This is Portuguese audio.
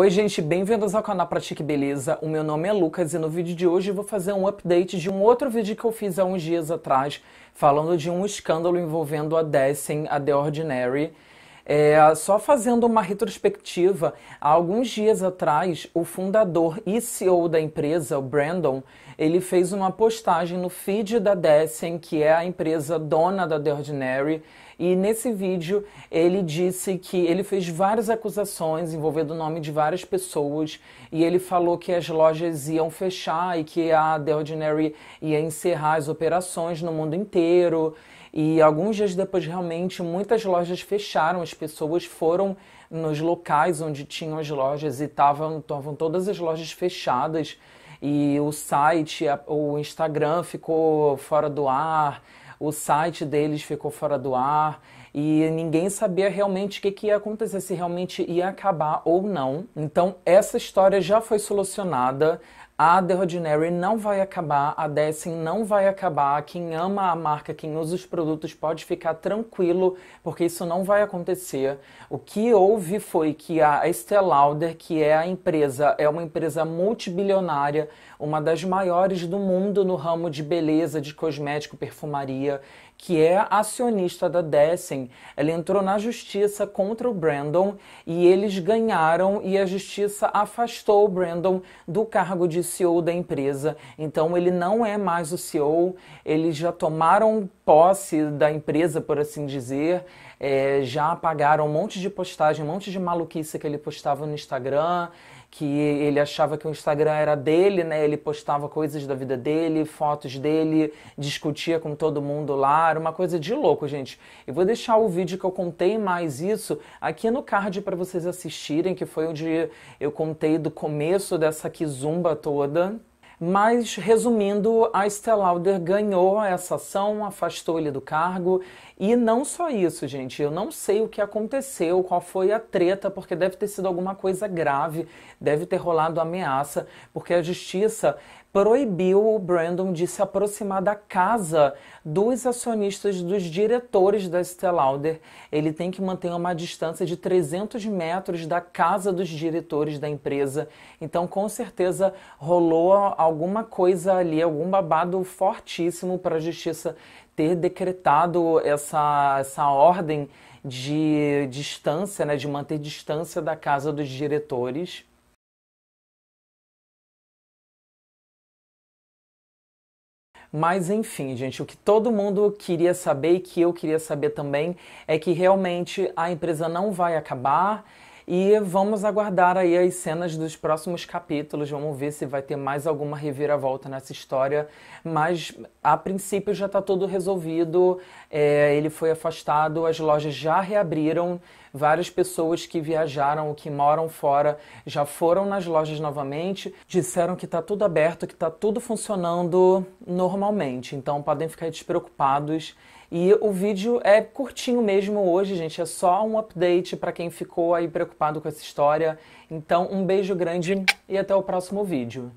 Oi gente, bem-vindos ao canal Pratique Beleza, o meu nome é Lucas e no vídeo de hoje vou fazer um update de um outro vídeo que eu fiz há uns dias atrás falando de um escândalo envolvendo a Dessen, a The Ordinary, é, só fazendo uma retrospectiva, há alguns dias atrás, o fundador e CEO da empresa, o Brandon, ele fez uma postagem no feed da Dessen, que é a empresa dona da The Ordinary, e nesse vídeo ele disse que ele fez várias acusações envolvendo o nome de várias pessoas e ele falou que as lojas iam fechar e que a The Ordinary ia encerrar as operações no mundo inteiro. E alguns dias depois, realmente, muitas lojas fecharam, as pessoas foram nos locais onde tinham as lojas e estavam todas as lojas fechadas e o site, o Instagram ficou fora do ar, o site deles ficou fora do ar e ninguém sabia realmente o que, que, ia acontecer, se realmente ia acabar ou não. Então, essa história já foi solucionada a The Ordinary não vai acabar, a Dessin não vai acabar. Quem ama a marca, quem usa os produtos, pode ficar tranquilo, porque isso não vai acontecer. O que houve foi que a Estée Lauder, que é a empresa, é uma empresa multibilionária, uma das maiores do mundo no ramo de beleza, de cosmético, perfumaria, que é acionista da Dessin, ela entrou na justiça contra o Brandon e eles ganharam e a justiça afastou o Brandon do cargo de CEO da empresa. Então ele não é mais o CEO, eles já tomaram posse da empresa, por assim dizer, é, já apagaram um monte de postagem, um monte de maluquice que ele postava no Instagram que ele achava que o Instagram era dele, né? Ele postava coisas da vida dele, fotos dele, discutia com todo mundo lá, era uma coisa de louco, gente. Eu vou deixar o vídeo que eu contei mais isso aqui no card para vocês assistirem, que foi onde eu contei do começo dessa quizumba toda. Mas, resumindo, a Stellauder ganhou essa ação, afastou ele do cargo. E não só isso, gente. Eu não sei o que aconteceu, qual foi a treta, porque deve ter sido alguma coisa grave, deve ter rolado ameaça, porque a justiça proibiu o Brandon de se aproximar da casa dos acionistas, dos diretores da Stellauder. Ele tem que manter uma distância de 300 metros da casa dos diretores da empresa. Então, com certeza, rolou alguma coisa ali, algum babado fortíssimo para a justiça ter decretado essa, essa ordem de distância, né, de manter distância da casa dos diretores. Mas enfim, gente, o que todo mundo queria saber e que eu queria saber também é que realmente a empresa não vai acabar. E vamos aguardar aí as cenas dos próximos capítulos, vamos ver se vai ter mais alguma reviravolta nessa história, mas a princípio já está tudo resolvido, é, ele foi afastado, as lojas já reabriram, Várias pessoas que viajaram ou que moram fora já foram nas lojas novamente, disseram que está tudo aberto, que está tudo funcionando normalmente. Então podem ficar despreocupados. E o vídeo é curtinho mesmo hoje, gente. É só um update para quem ficou aí preocupado com essa história. Então, um beijo grande e até o próximo vídeo.